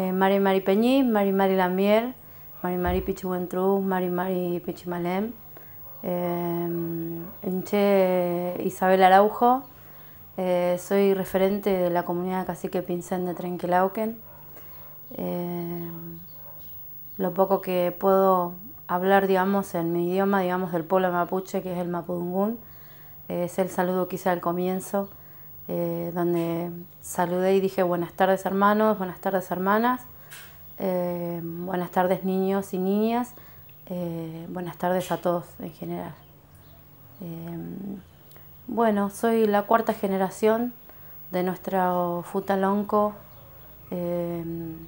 Marie eh, Mari Mari Peñi, Mari Mari Lamier, Mari Mari Pichuentru, Mari Mari Pichimalem, eh, Enche Isabel Araujo, eh, soy referente de la comunidad Cacique Pincén de Trenquilauquen. Eh, lo poco que puedo hablar, digamos, en mi idioma, digamos, del pueblo mapuche, que es el mapudungún, es el saludo quizá al comienzo. Eh, donde saludé y dije buenas tardes hermanos, buenas tardes hermanas, eh, buenas tardes niños y niñas, eh, buenas tardes a todos en general. bueno, soy la cuarta generación de nuestro futalonco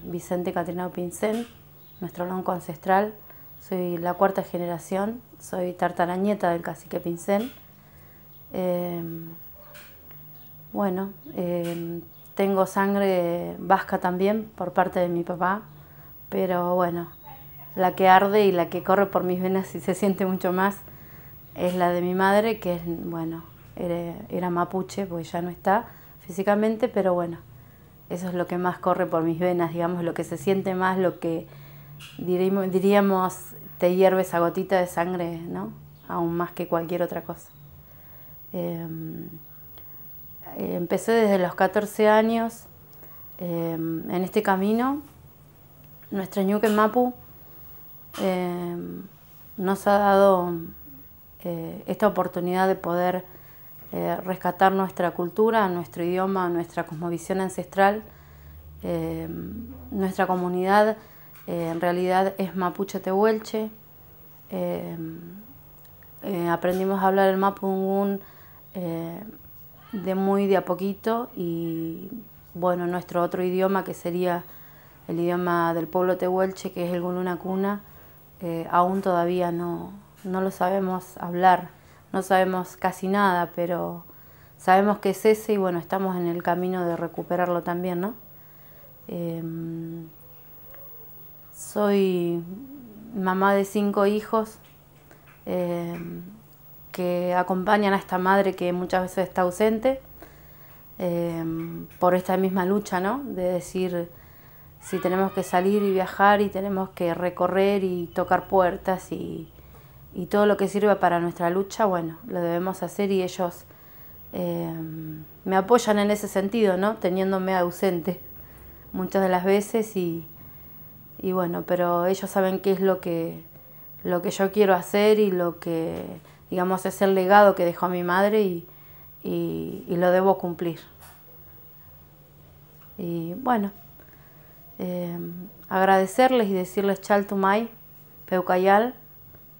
Vicente Catrinao Pincén, nuestro lonco ancestral. Soy la cuarta generación, soy tartarañeta del cacique Pincén. Bueno, eh, tengo sangre vasca también por parte de mi papá, pero bueno, la que arde y la que corre por mis venas y se siente mucho más es la de mi madre, que es, bueno, era, mapuche, porque ya no está físicamente, pero bueno, eso es lo que más corre por mis venas, digamos, lo que se siente más, lo que diríamos, te hierve esa gotita de sangre, ¿no? Aún más que cualquier otra cosa. Em, eh, empecé desde los 14 años em, en este camino. Nuestra ñuque Mapu em, nos ha dado eh, esta oportunidad de poder eh, rescatar nuestra cultura, nuestro idioma, nuestra cosmovisión ancestral. Em, nuestra comunidad en realidad es mapuche tehuelche. aprendimos a hablar el mapungún de muy de a poquito y bueno, nuestro otro idioma que sería el idioma del pueblo tehuelche, que es el cuna Cuna, eh, aún todavía no, no lo sabemos hablar, no sabemos casi nada, pero sabemos que es ese y bueno, estamos en el camino de recuperarlo también, ¿no? Em, soy mamá de cinco hijos. Em, que acompañan a esta madre que muchas veces está ausente eh, por esta misma lucha, ¿no? De decir si tenemos que salir y viajar y tenemos que recorrer y tocar puertas y, todo lo que sirva para nuestra lucha, bueno, lo debemos hacer y ellos eh, me apoyan en ese sentido, ¿no? Teniéndome ausente muchas de las veces y, y bueno, pero ellos saben qué es lo que, lo que yo quiero hacer y lo que digamos, es el legado que dejó mi madre y, lo debo cumplir. Y bueno, eh, agradecerles y decirles chal tumay, peucayal,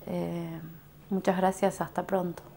eh, muchas gracias, hasta pronto.